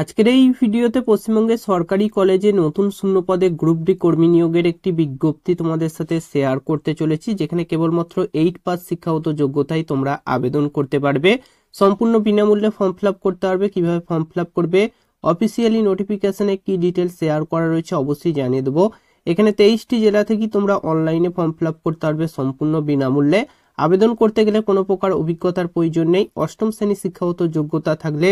আজকের এই ভিডিওতে পশ্চিমবঙ্গের সরকারি কলেজে নতুন শূন্য পদে গ্রুপ ডি কর্মী নিয়োগের একটি বিজ্ঞপ্তি তোমাদের সাথে শেয়ার করতে চলেছি যেখানে কেবলমাত্র এইট পাস শিক্ষাগত যোগ্যতায় তোমরা আবেদন করতে পারবে সম্পূর্ণ বিনামূল্যে ফর্ম ফিল করতে পারবে কিভাবে ফর্ম ফিল করবে অফিসিয়ালি নোটিফিকেশনে কি ডিটেলস শেয়ার করা রয়েছে অবশ্যই জানিয়ে দেবো এখানে তেইশটি জেলা থেকে তোমরা অনলাইনে ফর্ম ফিল করতে পারবে সম্পূর্ণ বিনামূল্যে আবেদন করতে গেলে কোনো প্রকার অভিজ্ঞতার প্রয়োজন নেই অষ্টম শ্রেণী শিক্ষাগত যোগ্যতা থাকলে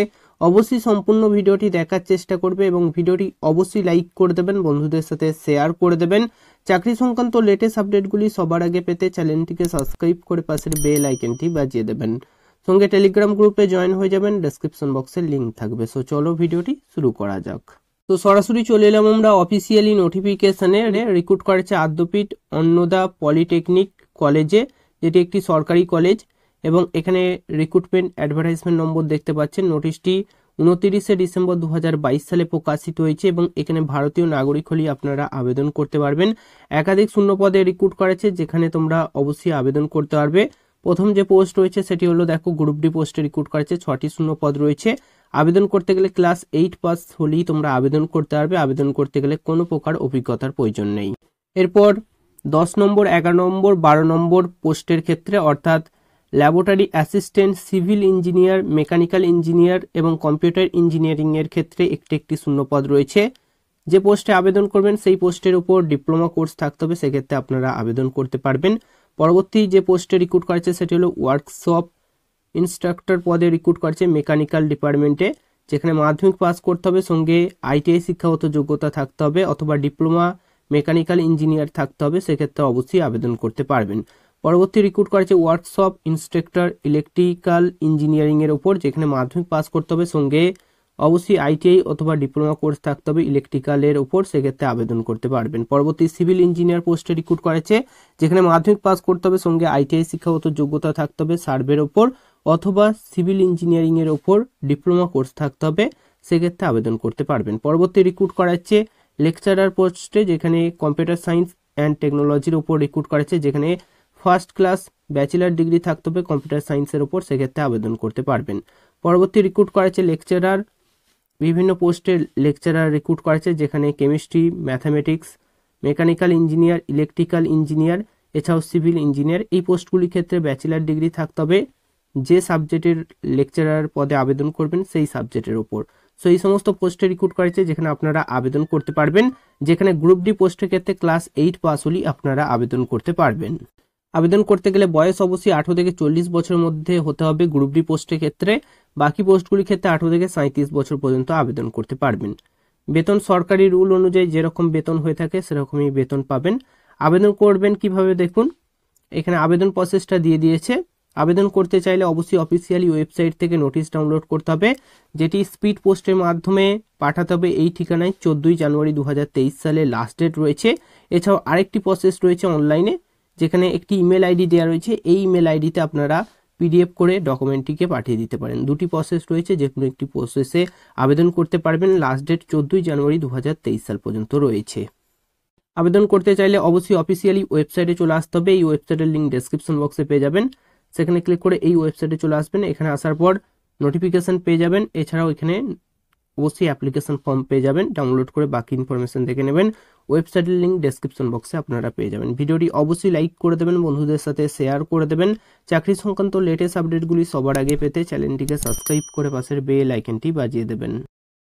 অবশ্যই সম্পূর্ণ ভিডিওটি দেখার চেষ্টা করবে এবং ভিডিওটি অবশ্যই লাইক করে দেবেন বন্ধুদের সাথে শেয়ার করে দেবেন চাকরি সংক্রান্ত লেটেস্ট আপডেটগুলি সবার আগে পেতে চ্যানেলটিকে সাবস্ক্রাইব করে পাশের বেল আইকনটি বাজিয়ে দেবেন সঙ্গে টেলিগ্রাম গ্রুপে জয়েন হয়ে যাবেন ডেসক্রিপশন বক্সের লিঙ্ক থাকবে সো চলো ভিডিওটি শুরু করা যাক তো সরাসরি চলে এলাম আমরা অফিসিয়ালি নোটিফিকেশানে রিক্রুট করেছে আদ্যপীঠ অন্নদা পলিটেকনিক কলেজে যেটি একটি সরকারি কলেজ এবং এখানে রিক্রুটমেন্ট অ্যাডভার্টাইজমেন্ট নম্বর দেখতে পাচ্ছেন নোটিশটি উনতিরিশে ডিসেম্বর দু সালে প্রকাশিত হয়েছে এবং এখানে ভারতীয় নাগরিক হলেই আপনারা আবেদন করতে পারবেন একাধিক শূন্য পদে রিক্রুট করেছে যেখানে তোমরা অবশ্যই আবেদন করতে পারবে প্রথম যে পোস্ট রয়েছে সেটি হলো দেখো গ্রুপ ডি পোস্টে রিক্রুট করেছে ছটি শূন্য পদ রয়েছে আবেদন করতে গেলে ক্লাস এইট পাস হলেই তোমরা আবেদন করতে পারবে আবেদন করতে গেলে কোনো প্রকার অভিজ্ঞতার প্রয়োজন নেই এরপর দশ নম্বর এগারো নম্বর বারো নম্বর পোস্টের ক্ষেত্রে অর্থাৎ laboratory assistant civil engineer mechanical engineer এবং কম্পিউটার ইঞ্জিনিয়ারিংয়ের ক্ষেত্রে একটি একটি শূন্যপদ রয়েছে যে পোস্টে আবেদন করবেন সেই পোস্টের উপর ডিপ্লোমা কোর্স থাকতে হবে সেক্ষেত্রে আপনারা আবেদন করতে পারবেন পরবর্তী যে পোস্টে রিক্রুট করেছে সেটি হলো ওয়ার্কশপ ইনস্ট্রাক্টর পদে রিক্রুট করেছে মেকানিক্যাল ডিপার্টমেন্টে যেখানে মাধ্যমিক পাস করতে হবে সঙ্গে আইটিআই শিক্ষাগত যোগ্যতা থাকতে হবে অথবা ডিপ্লোমা মেকানিক্যাল ইঞ্জিনিয়ার থাকতে হবে সেক্ষেত্রে অবশ্যই আবেদন করতে পারবেন পরবর্তী রিক্রুট করেছে ওয়ার্কশপ ইন্সট্রাক্টর ইলেকট্রিক্যাল ইঞ্জিনিয়ারিংয়ের ওপর যেখানে মাধ্যমিক পাস করতে হবে সঙ্গে অবশ্যই আইটিআই অথবা ডিপ্লোমা কোর্স থাকতে হবে ইলেকট্রিক্যালের ওপর সেক্ষেত্রে আবেদন করতে পারবেন পরবর্তী সিভিল ইঞ্জিনিয়ার পোস্টে রিক্রুট করেছে যেখানে মাধ্যমিক পাস করতে হবে সঙ্গে আইটিআই শিক্ষাগত যোগ্যতা থাকতে হবে সার্ভের ওপর অথবা সিভিল ইঞ্জিনিয়ারিংয়ের ওপর ডিপ্লোমা কোর্স থাকতে হবে সেক্ষেত্রে আবেদন করতে পারবেন পরবর্তী রিক্রুট করাচ্ছে লেকচারার পোস্টে যেখানে কম্পিউটার সায়েন্স অ্যান্ড টেকনোলজির উপর রিক্রুট করেছে যেখানে ফার্স্ট ক্লাস ব্যাচেলার ডিগ্রি থাকতে হবে কম্পিউটার সায়েন্সের উপর সেক্ষেত্রে আবেদন করতে পারবেন পরবর্তী রিক্রুট করেছে লেকচারার বিভিন্ন পোস্টে লেকচারার রিক্রুট করেছে যেখানে chemistry mathematics mechanical engineer electrical engineer এছাড়াও সিভিল ইঞ্জিনিয়ার এই পোস্টগুলির ক্ষেত্রে ব্যাচেলার ডিগ্রি থাকতে হবে যে সাবজেক্টের লেকচারার পদে আবেদন করবেন সেই সাবজেক্টের ওপর সো এই সমস্ত পোস্টে রিক্রুট করেছে যেখানে আপনারা আবেদন করতে পারবেন যেখানে গ্রুপ ডি পোস্টের ক্ষেত্রে ক্লাস এইট পাস হলেই আপনারা আবেদন করতে পারবেন আবেদন করতে গেলে বয়স অবশ্যই আঠেরো থেকে চল্লিশ বছরের মধ্যে হতে হবে গ্রুপ ডি পোস্টের ক্ষেত্রে বাকি পোস্টগুলির ক্ষেত্রে আঠেরো থেকে সাঁত্রিশ বছর পর্যন্ত আবেদন করতে পারবেন বেতন সরকারি রুল অনুযায়ী যেরকম বেতন হয়ে থাকে সেরকমই বেতন পাবেন আবেদন করবেন কিভাবে দেখুন এখানে আবেদন প্রসেসটা দিয়ে দিয়েছে আবেদন করতে চাইলে অবশ্যই অফিসিয়ালি ওয়েবসাইট থেকে নোটিশ ডাউনলোড করতে হবে যেটি স্পিড পোস্টের মাধ্যমে পাঠাতে হবে এই ঠিকানায় চোদ্দোই জানুয়ারি দু সালে লাস্ট ডেট রয়েছে এছাড়াও আরেকটি প্রসেস রয়েছে অনলাইনে যেখানে একটি ইমেল আইডি দেওয়া রয়েছে এই ইমেল আইডিতে আপনারা পিডিএফ করে ডকুমেন্টটিকে পাঠিয়ে দিতে পারেন দুটি প্রসেস রয়েছে যে কোনো একটি প্রসেসে আবেদন করতে পারবেন লাস্ট ডেট চোদ্দই জানুয়ারি দু সাল পর্যন্ত রয়েছে আবেদন করতে চাইলে অবশ্যই অফিসিয়ালি ওয়েবসাইটে চলে আসতে হবে এই ওয়েবসাইটের লিঙ্ক ডেসক্রিপশন বক্সে পেয়ে যাবেন সেখানে ক্লিক করে এই ওয়েবসাইটে চলে আসবেন এখানে আসার পর নোটিফিকেশান পেয়ে যাবেন এছাড়াও এখানে অবশ্যই অ্যাপ্লিকেশন ফর্ম পেয়ে যাবেন ডাউনলোড করে বাকি ইনফরমেশন দেখে নেবেন ওয়েবসাইটের লিঙ্ক ডেসক্রিপশন বক্সে আপনারা পেয়ে যাবেন ভিডিওটি অবশ্যই লাইক করে দেবেন বন্ধুদের সাথে শেয়ার করে দেবেন চাকরি সংক্রান্ত লেটেস্ট আপডেটগুলি সবার আগে পেতে চ্যানেলটিকে সাবস্ক্রাইব করে পাশের বেল আইকনটি বাজিয়ে দেবেন